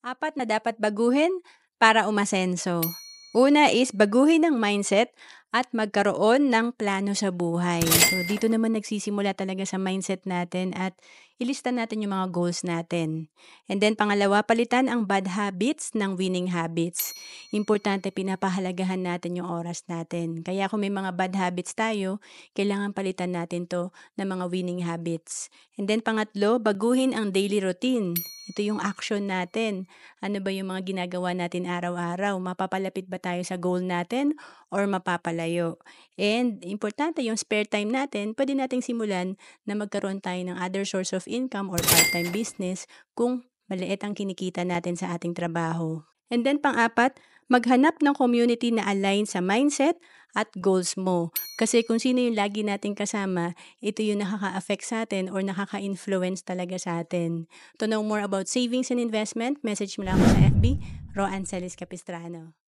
Apat na dapat baguhin para umasenso. Una is baguhin ang mindset at magkaroon ng plano sa buhay. So dito naman nagsisimula talaga sa mindset natin at ilista natin yung mga goals natin. And then pangalawa, palitan ang bad habits ng winning habits. Importante pinapahalagahan natin yung oras natin. Kaya kung may mga bad habits tayo, kailangan palitan natin to ng mga winning habits. And then pangatlo, baguhin ang daily routine. Ito yung action natin. Ano ba yung mga ginagawa natin araw-araw? Mapapalapit ba tayo sa goal natin or mapapalayo? And importante yung spare time natin, pwede nating simulan na magkaroon tayo ng other source of income or part-time business kung maliit ang kinikita natin sa ating trabaho. And then pang-apat, maghanap ng community na align sa mindset, at goals mo. Kasi kung sino yung lagi nating kasama, ito yung nakaka-affect sa atin or nakaka-influence talaga sa atin. To know more about savings and investment, message mo lang ako sa FB, Roan Celis Capistrano.